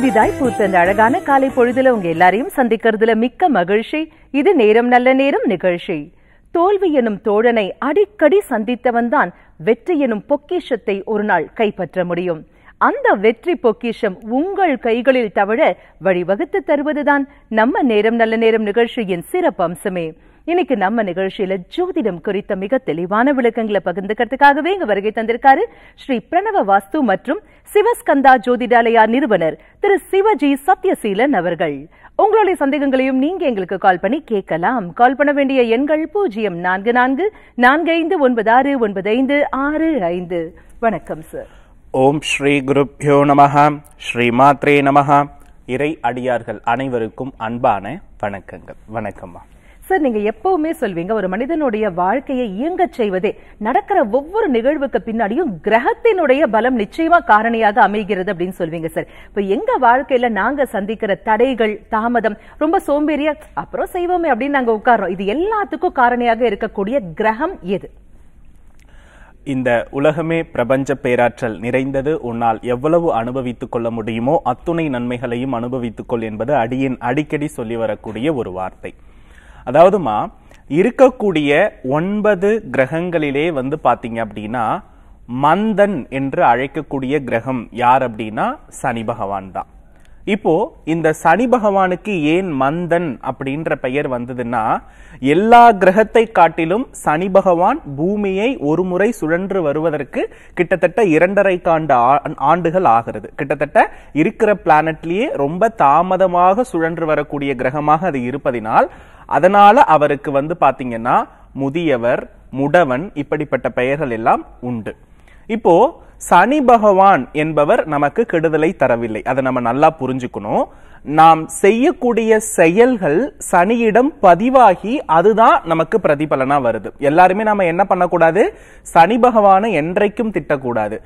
புதிதாய் பூத்த இந்த அழகான காலை பொழுதுல உங்க எல்லாரையும் சந்திக்கிறதுல மிக்க மகிழ்ச்சி இது நேரம் நல்ல நேரம் நிகழ்ச்சி தோல்வி எனும் தோழனை அடிக்கடி சந்தித்தவன் தான் வெற்றி எனும் பொக்கிஷத்தை ஒரு நாள் கைப்பற்ற முடியும் அந்த வெற்றி பொக்கிஷம் உங்கள் கைகளில் தவழ வழிவகுத்து தருவதுதான் நம்ம நேரம் நல்ல நேரம் நிகழ்ச்சியின் சிறப்பு அம்சமே இன்னைக்கு நம்ம நிகழ்ச்சியில ஜோதிடம் குறித்த மிக தெளிவான விளக்கங்களை பகிர்ந்துக்கிறதுக்காகவே இங்கு வருகை தந்திருக்காரு ஸ்ரீ பிரணவ வாஸ்து மற்றும் சிவஸ்கந்தா ஜோதிடாலயா நிறுவனர் திரு சிவஜி சத்யசீலன் அவர்கள் உங்களுடைய சந்தேகங்களையும் நீங்க எங்களுக்கு கால் பண்ணி கேட்கலாம் கால் பண்ண வேண்டிய எண்கள் பூஜ்ஜியம் நான்கு நான்கு நான்கு ஐந்து ஒன்பது ஆறு ஒன்பது ஐந்து ஆறு ஐந்து வணக்கம் சார் ஓம் ஸ்ரீ குருப்யோ நமஹா ஸ்ரீ மாத்ரே நமஹா இறை அடியார்கள் அனைவருக்கும் அன்பான வணக்கங்கள் வணக்கம்மா சார் நீங்க எப்பவுமே சொல்வீங்க ஒரு மனிதனுடைய வாழ்க்கையை இயங்க செய்வதே நடக்கிற ஒவ்வொரு நிகழ்வுக்கு பின்னாடியும் கிரகத்தினுடைய பலம் நிச்சயமா காரணியாக அமைகிறது அப்படின்னு சொல்வீங்க சார் இப்ப எங்க வாழ்க்கையில நாங்க சந்திக்கிற தடைகள் தாமதம் ரொம்ப சோம்பேறியா அப்புறம் செய்வோமே அப்படின்னு நாங்க உட்காரோம் இது எல்லாத்துக்கும் காரணியாக இருக்கக்கூடிய கிரகம் எது இந்த உலகமே பிரபஞ்ச பேராற்றல் நிறைந்தது உன்னால் எவ்வளவு அனுபவித்துக் கொள்ள முடியுமோ அத்துணை நன்மைகளையும் அனுபவித்துக்கொள் என்பது அடியின் அடிக்கடி சொல்லி வரக்கூடிய ஒரு வார்த்தை அதாவதுமா இருக்கக்கூடிய ஒன்பது கிரகங்களிலே வந்து பார்த்தீங்க அப்படின்னா மந்தன் என்று அழைக்கக்கூடிய கிரகம் யார் அப்படின்னா சனி பகவான் தான் இப்போ இந்த சனி பகவானுக்கு ஏன் மந்தன் அப்படின்ற பெயர் வந்ததுன்னா எல்லா கிரகத்தை காட்டிலும் சனி பகவான் பூமியை ஒரு முறை சுழன்று வருவதற்கு கிட்டத்தட்ட இரண்டரை காண்டு ஆண்டுகள் ஆகிறது கிட்டத்தட்ட இருக்கிற பிளானட்லயே ரொம்ப தாமதமாக சுழன்று வரக்கூடிய கிரகமாக அது இருப்பதினால் அதனால அவருக்கு வந்து பாத்தீங்கன்னா முதியவர் முடவன் இப்படிப்பட்ட பெயர்கள் எல்லாம் உண்டு இப்போ சனி பகவான் என்பவர் நமக்கு கெடுதலை தரவில்லை அதை நம்ம நல்லா புரிஞ்சுக்கணும் நாம் செய்யக்கூடிய செயல்கள் சனியிடம் பதிவாகி அதுதான் நமக்கு பிரதிபலனா வருது எல்லாருமே நாம என்ன பண்ணக்கூடாது சனி பகவானை என்றைக்கும் திட்டக்கூடாது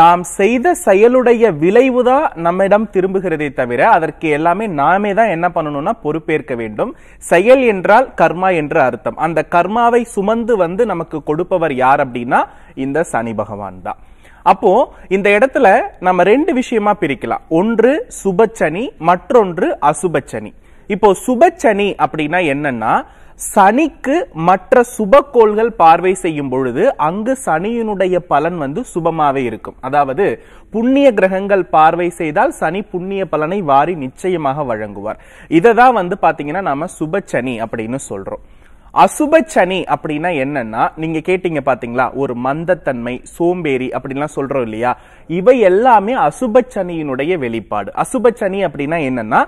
நாம் செய்த செயலுடைய விளைவுதான் நம்மிடம் திரும்புகிறதே தவிர அதற்கு எல்லாமே நாமே தான் என்ன பண்ணணும்னா பொறுப்பேற்க வேண்டும் செயல் என்றால் கர்மா என்று அர்த்தம் அந்த கர்மாவை சுமந்து வந்து நமக்கு கொடுப்பவர் யார் அப்படின்னா இந்த சனி பகவான் தான் அப்போ இந்த இடத்துல நம்ம ரெண்டு விஷயமா பிரிக்கலாம் ஒன்று சுபச்சனி மற்றொன்று அசுபச்சனி இப்போ சுபச்சனி அப்படின்னா என்னன்னா சனிக்கு மற்ற சுபக்கோள்கள் பார்வை செய்யும் பொழுது அங்கு சனியினுடைய பலன் வந்து சுபமாவே இருக்கும் அதாவது புண்ணிய கிரகங்கள் பார்வை செய்தால் சனி புண்ணிய பலனை வாரி நிச்சயமாக வழங்குவார் இதை தான் வந்து பாத்தீங்கன்னா நாம சுபச்சனி அப்படின்னு சொல்றோம் அசுப சனி அப்படின்னா என்னன்னா நீங்க கேட்டீங்க பாத்தீங்களா ஒரு மந்தத்தன்மை சோம்பேறி அப்படின்லாம் சொல்றோம் இல்லையா இவை எல்லாமே அசுப சனியினுடைய வெளிப்பாடு அசுப சனி அப்படின்னா என்னன்னா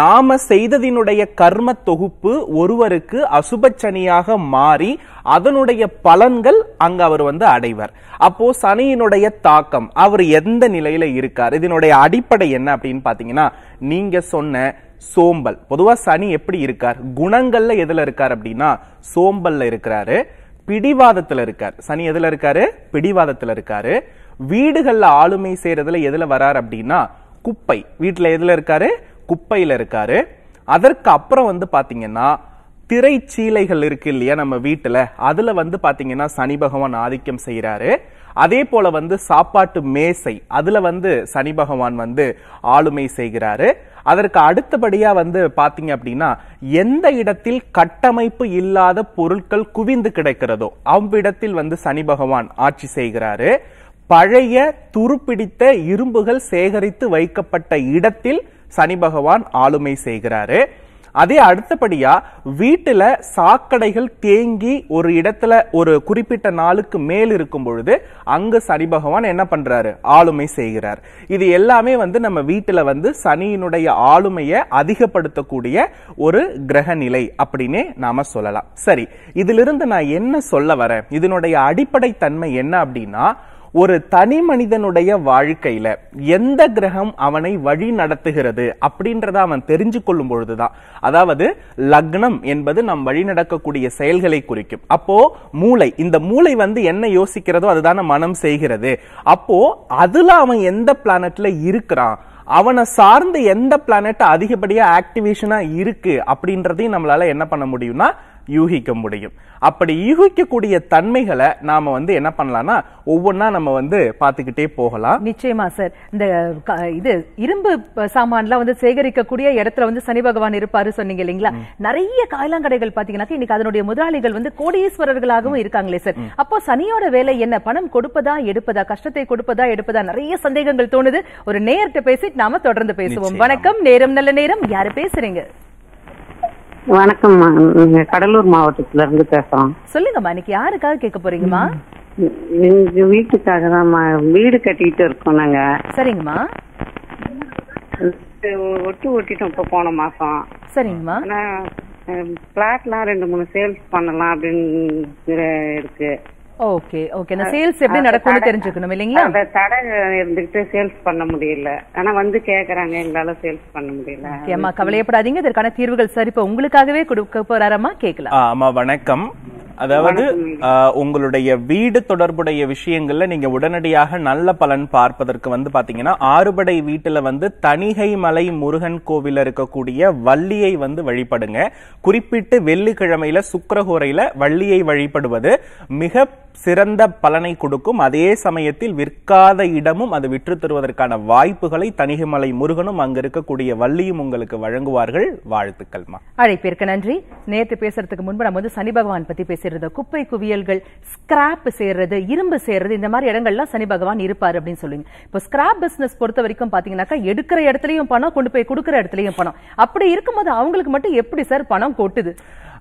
நாம செய்ததினுடைய கர்ம தொகுப்பு ஒருவருக்கு அசுப சனியாக மாறி அதனுடைய பலன்கள் அங்க அவர் வந்து அடைவர் அப்போ சனியினுடைய தாக்கம் அவர் எந்த நிலையில இருக்கார் இதனுடைய அடிப்படை என்ன அப்படின்னு பாத்தீங்கன்னா நீங்க சொன்ன சோம்பல் பொதுவா சனி எப்படி இருக்கார் குணங்கள்ல எதுல இருக்கார் அப்படின்னா சோம்பல்ல இருக்கிறாரு பிடிவாதத்துல இருக்கார் சனி எதுல இருக்காரு பிடிவாதத்துல இருக்காரு வீடுகள்ல ஆளுமை செய்யறதுல எதுல வரார் அப்படின்னா குப்பை வீட்டுல எதுல இருக்காரு குப்பையில இருக்காரு அதற்கு அப்புறம் வந்து பாத்தீங்கன்னா திரைச்சீலைகள் இருக்கு இல்லையா நம்ம வீட்டுல அதுல வந்து பாத்தீங்கன்னா சனி பகவான் ஆதிக்கம் செய்யறாரு அதே போல வந்து சாப்பாட்டு மேசை அதுல வந்து சனி பகவான் வந்து ஆளுமை செய்கிறாரு அதற்கு அடுத்தபடியா வந்து பாத்தீங்க அப்படின்னா எந்த இடத்தில் கட்டமைப்பு இல்லாத பொருட்கள் குவிந்து கிடைக்கிறதோ அவ்விடத்தில் வந்து சனி பகவான் ஆட்சி செய்கிறாரு பழைய துருப்பிடித்த இரும்புகள் சேகரித்து வைக்கப்பட்ட இடத்தில் சனி பகவான் ஆளுமை செய்கிறாரு அதே அடுத்தபடியா வீட்டுல சாக்கடைகள் தேங்கி ஒரு இடத்துல ஒரு குறிப்பிட்ட நாளுக்கு மேல் இருக்கும் பொழுது அங்கு சனி பகவான் என்ன பண்றாரு ஆளுமை செய்கிறார் இது எல்லாமே வந்து நம்ம வீட்டுல வந்து சனியினுடைய ஆளுமையை அதிகப்படுத்தக்கூடிய ஒரு கிரக நிலை அப்படின்னே நாம சொல்லலாம் சரி இதிலிருந்து நான் என்ன சொல்ல வரேன் இதனுடைய அடிப்படை தன்மை என்ன அப்படின்னா ஒரு தனி மனிதனுடைய வாழ்க்கையில எந்த கிரகம் அவனை வழி நடத்துகிறது அப்படின்றத அவன் தெரிஞ்சு கொள்ளும் பொழுதுதான் அதாவது லக்னம் என்பது நம் வழி நடக்கக்கூடிய செயல்களை குறிக்கும் அப்போ மூளை இந்த மூளை வந்து என்ன யோசிக்கிறதோ அதுதான மனம் செய்கிறது அப்போ அதுல அவன் எந்த பிளானட்ல இருக்கிறான் அவனை சார்ந்து எந்த பிளானட் அதிகப்படியா ஆக்டிவேஷனா இருக்கு அப்படின்றதையும் நம்மளால என்ன பண்ண முடியும்னா யூகிக்க முடியும் அப்படி யூகிக்கக்கூடிய தன்மைகளை நாம வந்து என்ன பண்ணலாம்னா ஒவ்வொன்றா நம்ம வந்து பார்த்துக்கிட்டே போகலாம் நிச்சயமா சார் இந்த இது இரும்பு சாமான்லாம் வந்து சேகரிக்கக்கூடிய இடத்துல வந்து சனி பகவான் இருப்பாரு சொன்னீங்க இல்லைங்களா நிறைய காயலாங்கடைகள் பாத்தீங்கன்னா இன்னைக்கு அதனுடைய முதலாளிகள் வந்து கோடீஸ்வரர்களாகவும் இருக்காங்களே சார் அப்போ சனியோட வேலை என்ன பணம் கொடுப்பதா எடுப்பதா கஷ்டத்தை கொடுப்பதா எடுப்பதா நிறைய சந்தேகங்கள் தோணுது ஒரு நேர்கிட்ட பேசிட்டு நாம தொடர்ந்து பேசுவோம் வணக்கம் நேரம் நல்ல நேரம் யாரு பேசுறீங்க வணக்கம்மா நீங்க கடலூர் மாவட்டத்துல இருந்து பேசுறோம் சொல்லுங்கம்மா இன்னைக்கு யாருக்காக கேட்க போறீங்கம்மா எங்க வீட்டுக்காக தான்மா வீடு கட்டிட்டு இருக்கோம் நாங்க சரிங்கம்மா ஒட்டு ஒட்டிட்டு இப்ப போன மாசம் சரிங்கம்மா பிளாட்லாம் ரெண்டு மூணு சேல்ஸ் பண்ணலாம் அப்படின்னு இருக்கு ஓகே ஓகே நான் சேல்ஸ் எப்படி நடக்கும்னு தெரிஞ்சுக்கணும் இல்லைங்களா அந்த தடை இருந்துகிட்டு சேல்ஸ் பண்ண முடியல ஆனா வந்து கேக்குறாங்க எங்களால சேல்ஸ் பண்ண முடியல ஓகேம்மா கவலையப்படாதீங்க இதற்கான தீர்வுகள் சரி இப்போ உங்களுக்காகவே கொடுக்க போறாரம்மா கேட்கலாம் ஆமா வணக்கம் அதாவது உங்களுடைய வீடு தொடர்புடைய விஷயங்கள்ல நீங்க உடனடியாக நல்ல பலன் பார்ப்பதற்கு வந்து பாத்தீங்கன்னா ஆறுபடை வீட்டுல வந்து தனிகை மலை முருகன் கோவில இருக்கக்கூடிய வள்ளியை வந்து வழிபடுங்க குறிப்பிட்டு வெள்ளிக்கிழமையில சுக்கரஹோரையில வள்ளியை வழிபடுவது மிக சிறந்த பலனை கொடுக்கும் அதே சமயத்தில் விற்காத இடமும் அது விற்று தருவதற்கான வாய்ப்புகளை தனிகமலை முருகனும் அங்க இருக்கக்கூடிய வள்ளியும் உங்களுக்கு வழங்குவார்கள் வாழ்த்துக்கள்மா அழைப்பிற்கு நன்றி நேற்று பேசுறதுக்கு முன்பு நம்ம வந்து சனி பகவான் பத்தி பேசுறது குப்பை குவியல்கள் ஸ்கிராப் சேர்றது இரும்பு சேர்றது இந்த மாதிரி இடங்கள்லாம் சனி பகவான் இருப்பார் அப்படின்னு சொல்லுவீங்க இப்போ ஸ்கிராப் பிசினஸ் பொறுத்த வரைக்கும் பாத்தீங்கன்னாக்கா எடுக்கிற இடத்துலயும் பணம் கொண்டு போய் கொடுக்கிற இடத்துலயும் பணம் அப்படி இருக்கும்போது அவங்களுக்கு மட்டும் எப்படி சார் பணம் கொட்டுது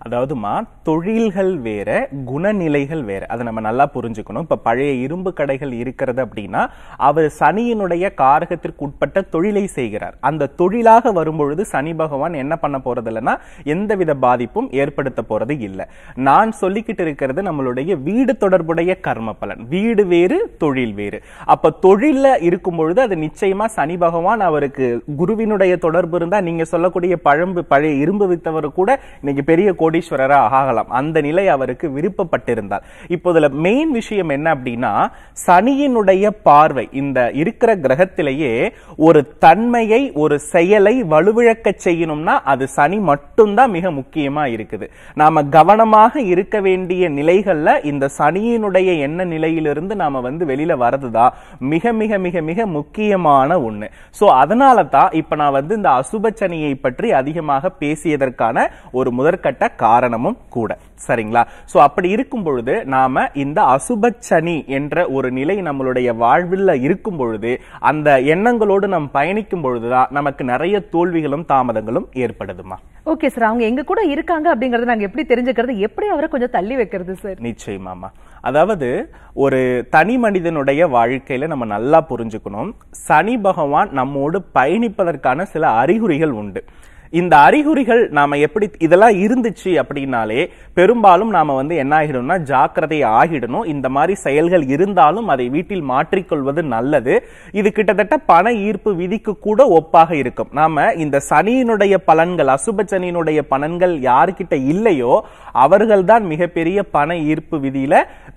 அதாவதுமா தொழில்கள் வேற குணநிலைகள் வேற அதை நம்ம நல்லா புரிஞ்சுக்கணும் இப்போ பழைய இரும்பு கடைகள் இருக்கிறது அப்படின்னா அவர் சனியினுடைய காரகத்திற்கு உட்பட்ட தொழிலை செய்கிறார் அந்த தொழிலாக வரும்பொழுது சனி பகவான் என்ன பண்ண போறது இல்லைன்னா எந்தவித பாதிப்பும் ஏற்படுத்த போறது இல்லை நான் சொல்லிக்கிட்டு இருக்கிறது நம்மளுடைய வீடு தொடர்புடைய கர்ம பலன் வீடு வேறு தொழில் வேறு அப்ப தொழில இருக்கும் பொழுது அது நிச்சயமா சனி பகவான் அவருக்கு குருவினுடைய தொடர்பு இருந்தா நீங்க சொல்லக்கூடிய பழம்பு பழைய இரும்பு வித்தவர் கூட இன்னைக்கு பெரிய கோடீஸ்வரராக ஆகலாம் அந்த நிலை அவருக்கு விருப்பப்பட்டிருந்தார் இப்போ மெயின் விஷயம் என்ன அப்படின்னா சனியினுடைய பார்வை இந்த இருக்கிற கிரகத்திலேயே ஒரு தன்மையை ஒரு செயலை வலுவிழக்க செய்யணும்னா அது சனி மட்டும்தான் மிக முக்கியமா இருக்குது நாம கவனமாக இருக்க வேண்டிய நிலைகள்ல இந்த சனியினுடைய என்ன நிலையிலிருந்து நாம வந்து வெளியில வர்றதுதான் மிக மிக மிக மிக முக்கியமான ஒண்ணு ஸோ அதனால தான் இப்ப நான் வந்து இந்த அசுப சனியை பற்றி அதிகமாக பேசியதற்கான ஒரு முதற்கட்ட காரணமும் கூட சரிங்களா ஸோ அப்படி இருக்கும் பொழுது நாம இந்த அசுபச்சனி என்ற ஒரு நிலை நம்மளுடைய வாழ்வில் இருக்கும் பொழுது அந்த எண்ணங்களோடு நாம் பயணிக்கும் பொழுதுதான் நமக்கு நிறைய தோல்விகளும் தாமதங்களும் ஏற்படுதுமா ஓகே சார் அவங்க எங்க கூட இருக்காங்க அப்படிங்கறத நாங்க எப்படி தெரிஞ்சுக்கிறது எப்படி அவரை கொஞ்சம் தள்ளி வைக்கிறது சார் நிச்சயமாமா அதாவது ஒரு தனி மனிதனுடைய வாழ்க்கையில நம்ம நல்லா புரிஞ்சுக்கணும் சனி பகவான் நம்மோடு பயணிப்பதற்கான சில அறிகுறிகள் உண்டு இந்த அறிகுறிகள் நாம எப்படி இதெல்லாம் இருந்துச்சு அப்படின்னாலே பெரும்பாலும் நாம வந்து என்ன ஆகிடும்னா ஜாக்கிரதை ஆகிடணும் இந்த மாதிரி செயல்கள் இருந்தாலும் அதை வீட்டில் மாற்றிக்கொள்வது நல்லது இது கிட்டத்தட்ட பண ஈர்ப்பு விதிக்கு கூட ஒப்பாக இருக்கும் நாம இந்த சனியினுடைய பலன்கள் அசுப சனியினுடைய பலன்கள் யாருக்கிட்ட இல்லையோ அவர்கள் தான் மிகப்பெரிய பண ஈர்ப்பு விதியில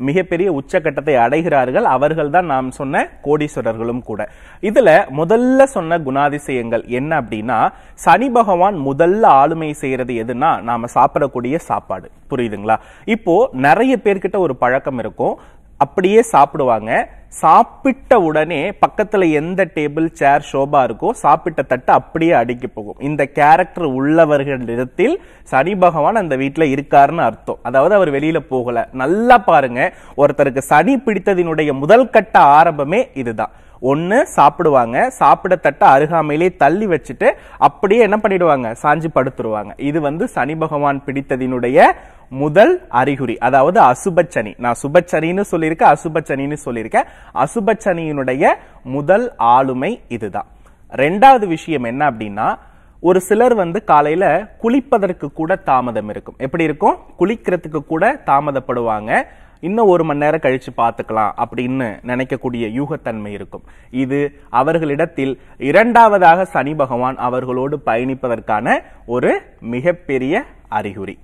மிகப்பெரிய உச்சகட்டத்தை அடைகிறார்கள் அவர்கள் தான் நாம் சொன்ன கோடீஸ்வரர்களும் கூட இதுல முதல்ல சொன்ன குணாதிசயங்கள் என்ன அப்படின்னா சனி பகவான் பகவான் முதல்ல ஆளுமை செய்யறது எதுன்னா நாம சாப்பிடக்கூடிய சாப்பாடு புரியுதுங்களா இப்போ நிறைய பேர்கிட்ட ஒரு பழக்கம் இருக்கும் அப்படியே சாப்பிடுவாங்க சாப்பிட்ட உடனே பக்கத்துல எந்த டேபிள் சேர் ஷோபா இருக்கோ சாப்பிட்ட தட்டு அப்படியே அடுக்கி போகும் இந்த கேரக்டர் உள்ளவர்களிடத்தில் சனி பகவான் அந்த வீட்டில் இருக்காருன்னு அர்த்தம் அதாவது அவர் வெளியில போகல நல்லா பாருங்க ஒருத்தருக்கு சனி பிடித்ததினுடைய முதல் கட்ட ஆரம்பமே இதுதான் ஒன்று சாப்பிடுவாங்க சாப்பிட தட்ட அருகாமையிலே தள்ளி வச்சுட்டு அப்படியே என்ன பண்ணிடுவாங்க சாஞ்சி படுத்துருவாங்க இது வந்து சனி பகவான் பிடித்ததினுடைய முதல் அறிகுறி அதாவது அசுபச்சனி நான் சுபச்சனின்னு சொல்லியிருக்கேன் அசுபச்சனின்னு சொல்லியிருக்கேன் அசுபச்சனியினுடைய முதல் ஆளுமை இதுதான் ரெண்டாவது விஷயம் என்ன அப்படின்னா ஒரு சிலர் வந்து காலையில குளிப்பதற்கு கூட தாமதம் இருக்கும் எப்படி இருக்கும் குளிக்கிறதுக்கு கூட தாமதப்படுவாங்க இன்னும் ஒரு மணி நேரம் கழித்து பார்த்துக்கலாம் அப்படின்னு நினைக்கக்கூடிய யூகத்தன்மை இருக்கும் இது அவர்களிடத்தில் இரண்டாவதாக சனி பகவான் அவர்களோடு பயணிப்பதற்கான ஒரு மிகப்பெரிய அறிகுறி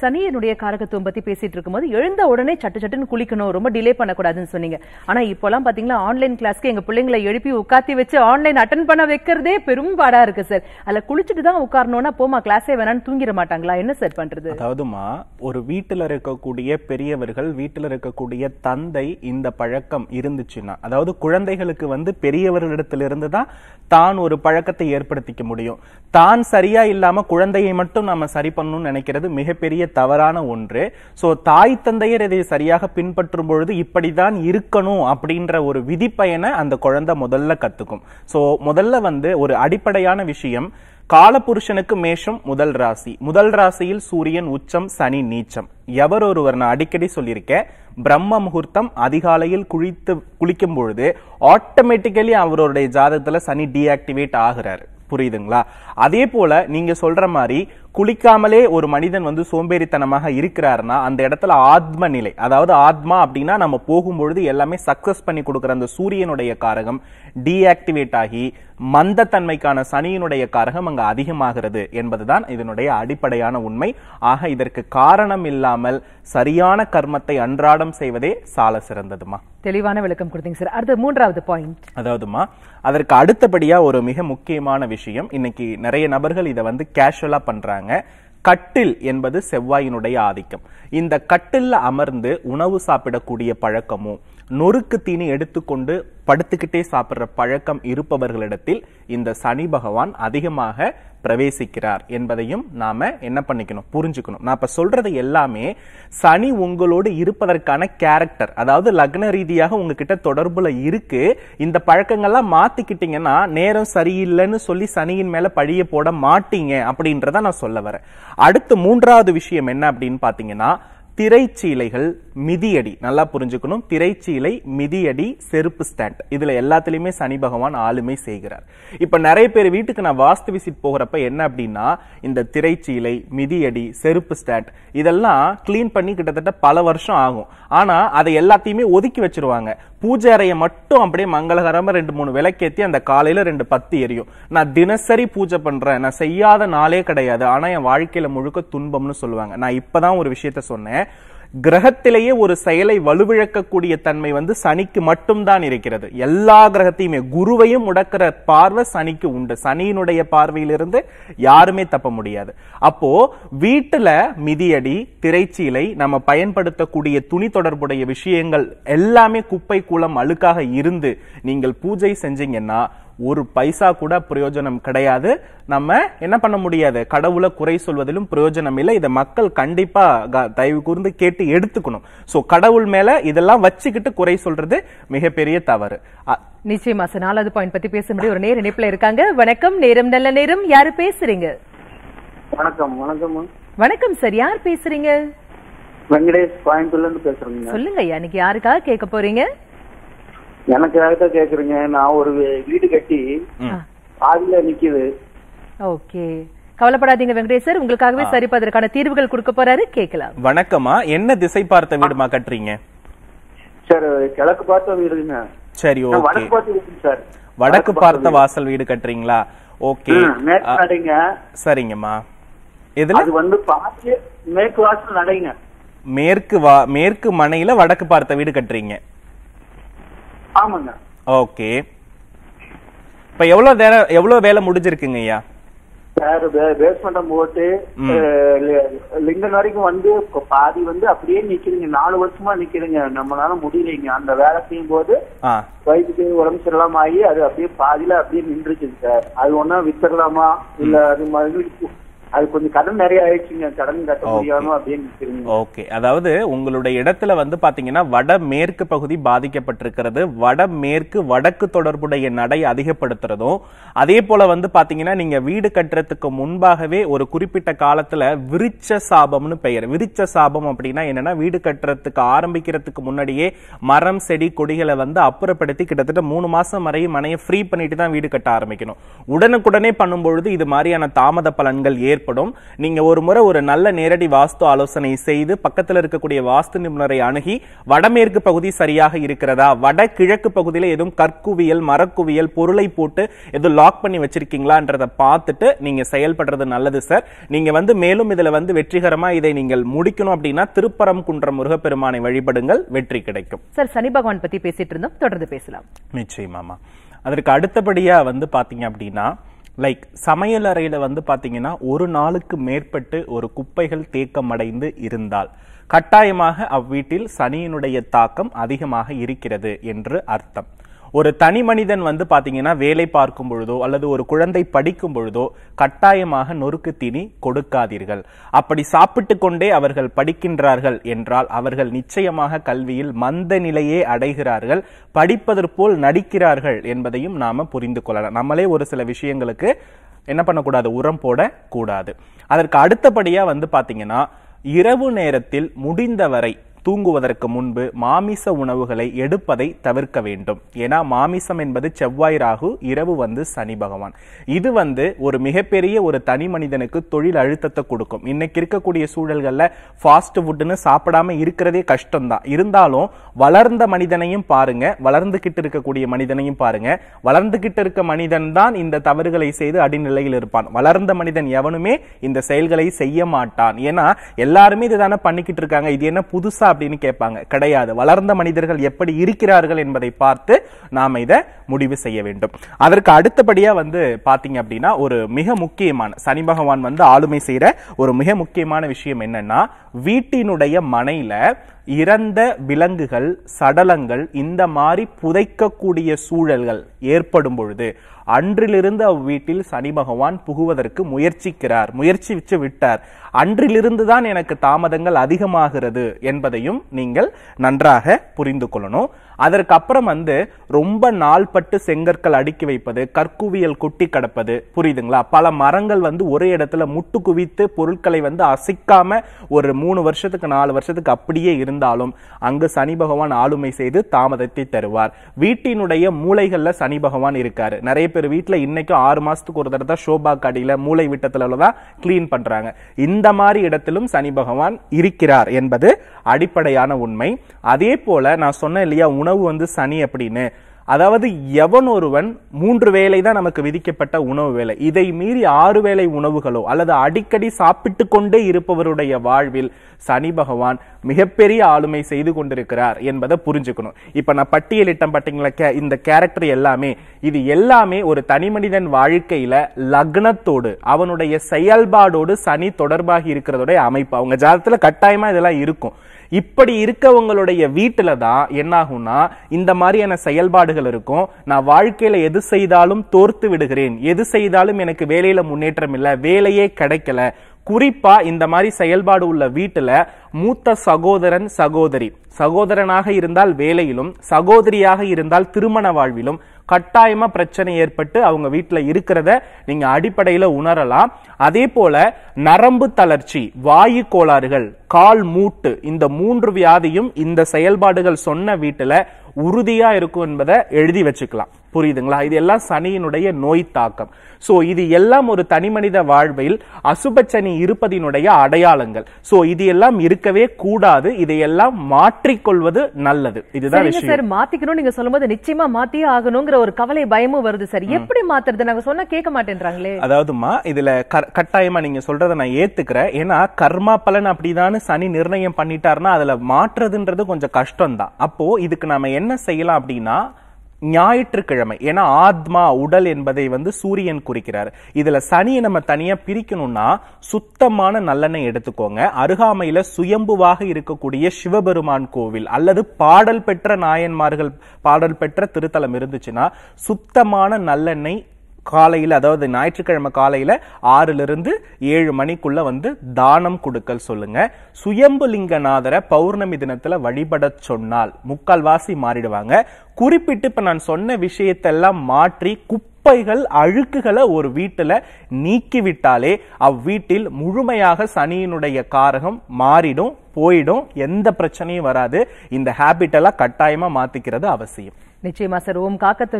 சார் என்னுடைய காரகத்துவம் பத்தி பேசிட்டு இருக்கும்போது எழுந்த உடனே சட்டு சட்டுன்னு குளிக்கணும் ரொம்ப டிலே பண்ணக்கூடாதுன்னு சொன்னீங்க ஆனா இப்போலாம் பாத்தீங்கன்னா ஆன்லைன் கிளாஸ்க்கு எங்க பிள்ளைங்களை எழுப்பி உட்காத்தி வச்சு ஆன்லைன் அட்டன் பண்ண வைக்கிறதே பெரும் பாடா இருக்கு சார் அதுல குளிச்சுட்டு தான் உட்காரணும்னா போமா கிளாஸே வேணான்னு தூங்கிட மாட்டாங்களா என்ன சார் பண்றது அதாவதுமா ஒரு வீட்டுல இருக்கக்கூடிய பெரியவர்கள் வீட்டுல இருக்கக்கூடிய தந்தை இந்த பழக்கம் இருந்துச்சுன்னா அதாவது குழந்தைகளுக்கு வந்து பெரியவர்களிடத்திலிருந்து தான் தான் ஒரு பழக்கத்தை ஏற்படுத்திக்க முடியும் தான் சரியா இல்லாம குழந்தையை மட்டும் நாம சரி பண்ணணும்னு நினைக்கிறது மிகப்பெரிய பெரிய தவறான ஒன்று ஸோ தாய் தந்தையர் இதை சரியாக பின்பற்றும் பொழுது இப்படிதான் இருக்கணும் அப்படின்ற ஒரு விதிப்பயனை அந்த குழந்தை முதல்ல கத்துக்கும் ஸோ முதல்ல வந்து ஒரு அடிப்படையான விஷயம் காலபுருஷனுக்கு மேஷம் முதல் ராசி முதல் ராசியில் சூரியன் உச்சம் சனி நீச்சம் எவர் ஒருவர் நான் அடிக்கடி சொல்லியிருக்கேன் பிரம்ம முகூர்த்தம் அதிகாலையில் குளித்து குளிக்கும் பொழுது ஆட்டோமேட்டிக்கலி அவருடைய ஜாதகத்துல சனி டீஆக்டிவேட் ஆகிறாரு புரியுதுங்களா அதே போல நீங்க சொல்ற மாதிரி குளிக்காமலே ஒரு மனிதன் வந்து சோம்பேறித்தனமாக இருக்கிறாருன்னா அந்த இடத்துல ஆத்ம நிலை அதாவது ஆத்மா அப்படின்னா நம்ம போகும்பொழுது எல்லாமே சக்சஸ் பண்ணி கொடுக்குற அந்த சூரியனுடைய காரகம் டீஆக்டிவேட் ஆகி மந்தத்தன்மைக்கான சனியினுடைய காரகம் அங்கு அதிகமாகிறது என்பதுதான் இதனுடைய அடிப்படையான உண்மை ஆக இதற்கு காரணம் இல்லாமல் சரியான கர்மத்தை அன்றாடம் செய்வதே சால சிறந்ததுமா தெளிவான விளக்கம் கொடுத்தீங்க சார் அடுத்து மூன்றாவது பாயிண்ட் அதாவதுமா அதற்கு அடுத்தபடியா ஒரு மிக முக்கியமான விஷயம் இன்னைக்கு நிறைய நபர்கள் இதை வந்து கேஷுவலா பண்றாங்க கட்டில் என்பது செவ்வாயினுடைய ஆதிக்கம் இந்த கட்டில்ல அமர்ந்து உணவு சாப்பிடக்கூடிய பழக்கமும் நொறுக்கு தீனி எடுத்துக்கொண்டு படுத்துக்கிட்டே சாப்பிட்ற பழக்கம் இருப்பவர்களிடத்தில் இந்த சனி பகவான் அதிகமாக பிரவேசிக்கிறார் என்பதையும் நாம என்ன பண்ணிக்கணும் புரிஞ்சுக்கணும் நான் இப்ப சொல்றது எல்லாமே சனி உங்களோடு இருப்பதற்கான கேரக்டர் அதாவது லக்ன ரீதியாக உங்ககிட்ட தொடர்புல இருக்கு இந்த பழக்கங்கள்லாம் மாத்திக்கிட்டீங்கன்னா நேரம் சரியில்லைன்னு சொல்லி சனியின் மேல பழிய போட மாட்டீங்க அப்படின்றத நான் சொல்ல வரேன் அடுத்து மூன்றாவது விஷயம் என்ன அப்படின்னு பாத்தீங்கன்னா திரைச்சீலைகள் மிதியடி நல்லா புரிஞ்சுக்கணும் திரைச்சீலை மிதியடி செருப்பு ஸ்டாண்ட் இதுல எல்லாத்துலயுமே சனி பகவான் ஆளுமை செய்கிறார் இப்ப நிறைய பேர் வீட்டுக்கு நான் வாஸ்து விசிட் போகிறப்ப என்ன அப்படின்னா இந்த திரைச்சீலை மிதியடி செருப்பு ஸ்டாண்ட் இதெல்லாம் கிளீன் பண்ணி கிட்டத்தட்ட பல வருஷம் ஆகும் ஆனா அதை எல்லாத்தையுமே ஒதுக்கி வச்சிருவாங்க பூஜை அறையை மட்டும் அப்படியே மங்களகரமா ரெண்டு மூணு விளக்கேத்தி அந்த காலையில ரெண்டு பத்து எரியும் நான் தினசரி பூஜை பண்றேன் நான் செய்யாத நாளே கிடையாது ஆனா என் வாழ்க்கையில முழுக்க துன்பம்னு சொல்லுவாங்க நான் இப்பதான் ஒரு விஷயத்த சொன்னேன் கிரகத்திலேயே ஒரு செயலை வலுவிழக்கக்கூடிய தன்மை வந்து சனிக்கு மட்டும்தான் இருக்கிறது எல்லா கிரகத்தையுமே குருவையும் முடக்கிற பார்வை சனிக்கு உண்டு சனியினுடைய பார்வையிலிருந்து யாருமே தப்ப முடியாது அப்போ வீட்டுல மிதியடி திரைச்சீலை நம்ம பயன்படுத்தக்கூடிய துணி தொடர்புடைய விஷயங்கள் எல்லாமே குப்பை கூலம் அழுக்காக இருந்து நீங்கள் பூஜை செஞ்சீங்கன்னா ஒரு பைசா கூட பிரயோஜனம் கிடையாது நம்ம என்ன பண்ண முடியாது கடவுளை குறை சொல்வதிலும் பிரயோஜனம் இல்லை இதை மக்கள் கண்டிப்பா தயவு கூர்ந்து கேட்டு எடுத்துக்கணும் சோ கடவுள் மேல இதெல்லாம் வச்சுக்கிட்டு குறை சொல்றது மிகப்பெரிய தவறு நிச்சயமா சார் நாலாவது பாயிண்ட் பத்தி பேச முடியும் ஒரு நேர் இணைப்புல இருக்காங்க வணக்கம் நேரம் நல்ல நேரம் யாரு பேசுறீங்க வணக்கம் வணக்கம் வணக்கம் சார் யார் பேசுறீங்க வெங்கடேஷ் கோயம்புத்தூர்ல இருந்து பேசுறீங்க சொல்லுங்க இன்னைக்கு யாருக்காக கேட்க போறீங்க எனக்கு தான் கேக்குறீங்க நான் ஒரு வீடு கட்டி பாதியில நிக்குது ஓகே கவலைப்படாதீங்க வெங்கடேசர் உங்களுக்காகவே சரிப்பதற்கான தீர்வுகள் கொடுக்க போறாரு கேட்கலாம் வணக்கமா என்ன திசை பார்த்த வீடுமா கட்டுறீங்க சார் கிழக்கு பார்த்த வீடுங்க சரி ஓகே சார் வடக்கு பார்த்த வாசல் வீடு கட்டுறீங்களா ஓகே சரிங்கம்மா எதுல வந்து மேற்கு வாசல் நடைங்க மேற்கு மேற்கு மனையில வடக்கு பார்த்த வீடு கட்டுறீங்க ஆமாங்க ஓகே இப்ப எவ்வளவு நேரம் எவ்வளவு வேலை முடிஞ்சிருக்குங்க ஐயா சார் போட்டு லிங்கம் வரைக்கும் வந்து பாதி வந்து அப்படியே நிக்கிறீங்க நாலு வருஷமா நிக்கிறீங்க நம்மளால முடியலைங்க அந்த வேலை செய்யும் போது வயிற்றுக்கு உடம்பு சரியில்லாம ஆகி அது அப்படியே பாதியில அப்படியே நின்றுச்சுங்க சார் அது ஒன்னா வித்துடலாமா இல்ல அது மாதிரி அது கொஞ்சம் கடன் நிறைய ஆயிடுச்சுங்க கடன் கட்ட முடியாம அப்படின்னு ஓகே அதாவது உங்களுடைய இடத்துல வந்து பாத்தீங்கன்னா வட மேற்கு பகுதி பாதிக்கப்பட்டிருக்கிறது வட மேற்கு வடக்கு தொடர்புடைய நடை அதிகப்படுத்துறதும் அதே போல வந்து பாத்தீங்கன்னா நீங்க வீடு கட்டுறதுக்கு முன்பாகவே ஒரு குறிப்பிட்ட காலத்துல விருச்ச சாபம்னு பெயர் விருச்ச சாபம் அப்படின்னா என்னன்னா வீடு கட்டுறதுக்கு ஆரம்பிக்கிறதுக்கு முன்னாடியே மரம் செடி கொடிகளை வந்து அப்புறப்படுத்தி கிட்டத்தட்ட மூணு மாசம் வரையும் மனையை ஃப்ரீ பண்ணிட்டு தான் வீடு கட்ட ஆரம்பிக்கணும் உடனுக்குடனே பண்ணும்பொழுது இது மாதிரியான தாமத பலன்கள் ஏற்ப ஏற்படும் நீங்க ஒரு முறை ஒரு நல்ல நேரடி வாஸ்து ஆலோசனை செய்து பக்கத்தில் இருக்கக்கூடிய வாஸ்து நிபுணரை அணுகி வடமேற்கு பகுதி சரியாக இருக்கிறதா வட கிழக்கு பகுதியில் எதுவும் கற்குவியல் மரக்குவியல் பொருளை போட்டு எதுவும் லாக் பண்ணி வச்சிருக்கீங்களான்றத பார்த்துட்டு நீங்க செயல்படுறது நல்லது சார் நீங்க வந்து மேலும் இதுல வந்து வெற்றிகரமா இதை நீங்கள் முடிக்கணும் அப்படின்னா திருப்பரம் குன்ற முருகப்பெருமானை வழிபடுங்கள் வெற்றி கிடைக்கும் சார் சனி பகவான் பத்தி பேசிட்டு இருந்தோம் தொடர்ந்து பேசலாம் நிச்சயமாமா அதற்கு அடுத்தபடியா வந்து பாத்தீங்க அப்படின்னா லைக் சமையலறையில் வந்து பார்த்தீங்கன்னா ஒரு நாளுக்கு மேற்பட்டு ஒரு குப்பைகள் தேக்கமடைந்து இருந்தால் கட்டாயமாக அவ்வீட்டில் சனியினுடைய தாக்கம் அதிகமாக இருக்கிறது என்று அர்த்தம் ஒரு தனி மனிதன் வந்து பார்த்தீங்கன்னா வேலை பார்க்கும் பொழுதோ அல்லது ஒரு குழந்தை படிக்கும் பொழுதோ கட்டாயமாக நொறுக்கு தீனி கொடுக்காதீர்கள் அப்படி சாப்பிட்டு கொண்டே அவர்கள் படிக்கின்றார்கள் என்றால் அவர்கள் நிச்சயமாக கல்வியில் மந்த நிலையே அடைகிறார்கள் படிப்பதற்போல் நடிக்கிறார்கள் என்பதையும் நாம புரிந்து கொள்ளலாம் நம்மளே ஒரு சில விஷயங்களுக்கு என்ன பண்ணக்கூடாது உரம் போடக்கூடாது அதற்கு அடுத்தபடியாக வந்து பார்த்தீங்கன்னா இரவு நேரத்தில் முடிந்தவரை தூங்குவதற்கு முன்பு மாமிச உணவுகளை எடுப்பதை தவிர்க்க வேண்டும் ஏன்னா மாமிசம் என்பது செவ்வாய் ராகு இரவு வந்து சனி பகவான் இது வந்து ஒரு மிகப்பெரிய ஒரு தனி மனிதனுக்கு தொழில் அழுத்தத்தை கொடுக்கும் இன்னைக்கு இருக்கக்கூடிய சூழல்களில் ஃபாஸ்ட் ஃபுட்டுன்னு சாப்பிடாம இருக்கிறதே கஷ்டம்தான் இருந்தாலும் வளர்ந்த மனிதனையும் பாருங்க வளர்ந்துகிட்டு இருக்கக்கூடிய மனிதனையும் பாருங்க வளர்ந்துகிட்டு இருக்க மனிதன் தான் இந்த தவறுகளை செய்து அடிநிலையில் இருப்பான் வளர்ந்த மனிதன் எவனுமே இந்த செயல்களை செய்ய மாட்டான் ஏன்னா எல்லாருமே இதுதானே பண்ணிக்கிட்டு இருக்காங்க இது என்ன புதுசா அப்படின்னு கேட்பாங்க கிடையாது வளர்ந்த மனிதர்கள் எப்படி இருக்கிறார்கள் என்பதை பார்த்து நாம் இதை முடிவு செய்ய வேண்டும் அதற்கு அடுத்தபடியாக வந்து பார்த்தீங்க அப்படின்னா ஒரு மிக முக்கியமான சனி பகவான் வந்து ஆளுமை செய்கிற ஒரு மிக முக்கியமான விஷயம் என்னன்னா வீட்டினுடைய மனையில் இறந்த விலங்குகள் சடலங்கள் இந்த மாதிரி புதைக்கக்கூடிய சூழல்கள் ஏற்படும் பொழுது அன்றிலிருந்து அவ்வீட்டில் சனி பகவான் புகுவதற்கு முயற்சிக்கிறார் முயற்சி வச்சு விட்டார் அன்றிலிருந்து தான் எனக்கு தாமதங்கள் அதிகமாகிறது என்பதையும் நீங்கள் நன்றாக புரிந்து கொள்ளணும் அப்புறம் வந்து ரொம்ப நாள்பட்டு செங்கற்கள் அடுக்கி வைப்பது கற்குவியல் கொட்டி கிடப்பது புரியுதுங்களா பல மரங்கள் வந்து ஒரே இடத்துல முட்டு குவித்து பொருட்களை வந்து அசைக்காம ஒரு மூணு வருஷத்துக்கு நாலு வருஷத்துக்கு அப்படியே இருந்தாலும் அங்கு சனி பகவான் ஆளுமை செய்து தாமதத்தை தருவார் வீட்டினுடைய மூளைகள்ல சனி பகவான் இருக்காரு நிறைய பேர் வீட்டுல இன்னைக்கும் ஆறு மாசத்துக்கு ஒரு தடவை தான் ஷோபா கடியில மூளை விட்டத்துல தான் கிளீன் பண்றாங்க இந்த மாதிரி இடத்திலும் சனி பகவான் இருக்கிறார் என்பது அடிப்படையான உண்மை அதே போல நான் சொன்னேன் இல்லையா உணவு வந்து சனி அப்படின்னு அதாவது எவன் ஒருவன் மூன்று வேலை தான் நமக்கு விதிக்கப்பட்ட உணவு வேலை இதை மீறி ஆறு வேலை உணவுகளோ அல்லது அடிக்கடி சாப்பிட்டு கொண்டே இருப்பவருடைய வாழ்வில் சனி பகவான் மிகப்பெரிய ஆளுமை செய்து கொண்டிருக்கிறார் என்பதை புரிஞ்சுக்கணும் இப்போ நான் பட்டியலிட்டம் பார்த்தீங்களா இந்த கேரக்டர் எல்லாமே இது எல்லாமே ஒரு தனி மனிதன் வாழ்க்கையில லக்னத்தோடு அவனுடைய செயல்பாடோடு சனி தொடர்பாகி இருக்கிறதோட அமைப்பு அவங்க ஜாதத்துல கட்டாயமா இதெல்லாம் இருக்கும் இப்படி இருக்கவங்களுடைய வீட்டில் தான் என்னாகும்னா இந்த மாதிரியான செயல்பாடுகள் இருக்கும் நான் வாழ்க்கையில் எது செய்தாலும் தோர்த்து விடுகிறேன் எது செய்தாலும் எனக்கு வேலையில் முன்னேற்றம் இல்லை வேலையே கிடைக்கல குறிப்பா இந்த மாதிரி செயல்பாடு உள்ள வீட்டுல மூத்த சகோதரன் சகோதரி சகோதரனாக இருந்தால் வேலையிலும் சகோதரியாக இருந்தால் திருமண வாழ்விலும் கட்டாயமா பிரச்சனை ஏற்பட்டு அவங்க வீட்டுல இருக்கிறத நீங்க அடிப்படையில உணரலாம் அதே போல நரம்பு தளர்ச்சி வாயு கோளாறுகள் கால் மூட்டு இந்த மூன்று வியாதியும் இந்த செயல்பாடுகள் சொன்ன வீட்டுல உறுதியா இருக்கும் என்பதை எழுதி வச்சுக்கலாம் புரியுதுங்களா இது எல்லாம் சனியினுடைய நோய் தாக்கம் சோ இது எல்லாம் ஒரு தனி மனித வாழ்வில் அசுப சனி இருப்பதினுடைய அடையாளங்கள் சோ இது எல்லாம் இருக்கவே கூடாது இதையெல்லாம் மாற்றிக்கொள்வது நல்லது இதுதான் சார் மாத்திக்கணும் நீங்க சொல்லும்போது நிச்சயமா மாத்தியே ஆகணுங்கிற ஒரு கவலை பயமும் வருது சார் எப்படி மாத்துறது நாங்க சொன்னா கேட்க மாட்டேன்றாங்களே அதாவதுமா இதுல கட்டாயமா நீங்க சொல்றதை நான் ஏத்துக்கிறேன் ஏன்னா கர்மா பலன் அப்படிதான் சனி நிர்ணயம் பண்ணிட்டாருன்னா அதுல மாற்றுறதுன்றது கொஞ்சம் கஷ்டம் தான் அப்போ இதுக்கு நாம என்ன என்ன செய்யலாம் அப்படின்னா ஞாயிற்றுக்கிழமை ஏன்னா ஆத்மா உடல் என்பதை வந்து சூரியன் குறிக்கிறார் இதுல சனியை நம்ம தனியா பிரிக்கணும்னா சுத்தமான நல்லெண்ணெய் எடுத்துக்கோங்க அருகாமையில சுயம்புவாக இருக்கக்கூடிய சிவபெருமான் கோவில் அல்லது பாடல் பெற்ற நாயன்மார்கள் பாடல் பெற்ற திருத்தலம் இருந்துச்சுன்னா சுத்தமான நல்லெண்ணெய் காலையில் அதாவது ஞாயிற்றுக்கிழமை காலையில் ஆறிலிருந்து ஏழு மணிக்குள்ளே வந்து தானம் கொடுக்கல் சொல்லுங்க சுயம்புலிங்கநாதரை பௌர்ணமி தினத்தில் வழிபட சொன்னால் முக்கால்வாசி மாறிடுவாங்க குறிப்பிட்டு இப்போ நான் சொன்ன விஷயத்தெல்லாம் மாற்றி குப்பைகள் அழுக்குகளை ஒரு வீட்டில் நீக்கிவிட்டாலே அவ்வீட்டில் முழுமையாக சனியினுடைய காரகம் மாறிடும் போயிடும் எந்த பிரச்சனையும் வராது இந்த ஹேபிட்டெல்லாம் கட்டாயமாக மாற்றிக்கிறது அவசியம் நிச்சயமா சார் ஓம்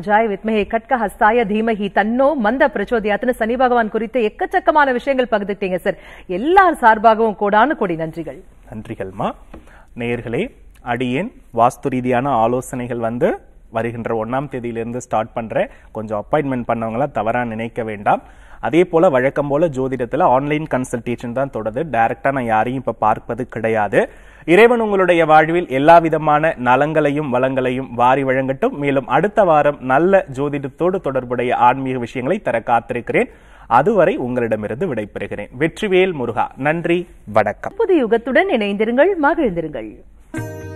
ஜாய் வித்மஹே கட்க ஹஸ்தாய தீமஹி தன்னோ மந்த பிரச்சோதியாத்துன்னு சனி பகவான் குறித்த எக்கச்சக்கமான விஷயங்கள் பகிர்ந்துட்டீங்க சார் எல்லார் சார்பாகவும் கோடானு கோடி நன்றிகள் நன்றிகள்மா நேயர்களே அடியேன் வாஸ்து ரீதியான ஆலோசனைகள் வந்து வருகின்ற ஒன்றாம் தேதியிலிருந்து ஸ்டார்ட் பண்ணுறேன் கொஞ்சம் அப்பாயின்மெண்ட் பண்ணவங்களாம் தவறாக நினைக்க வேண்டாம் அதே போல் வழக்கம் போல் ஜோதிடத்தில் ஆன்லைன் கன்சல்டேஷன் தான் தொடருது டைரெக்டாக நான் யாரையும் இப்போ பார்ப்பது கிடையாது இறைவன் உங்களுடைய வாழ்வில் எல்லா விதமான நலங்களையும் வளங்களையும் வாரி வழங்கட்டும் மேலும் அடுத்த வாரம் நல்ல ஜோதிடத்தோடு தொடர்புடைய ஆன்மீக விஷயங்களை தர காத்திருக்கிறேன் அதுவரை உங்களிடமிருந்து விடைபெறுகிறேன் வெற்றிவேல் முருகா நன்றி வணக்கம் புதிய யுகத்துடன் இணைந்திருங்கள் மகிழ்ந்திருங்கள்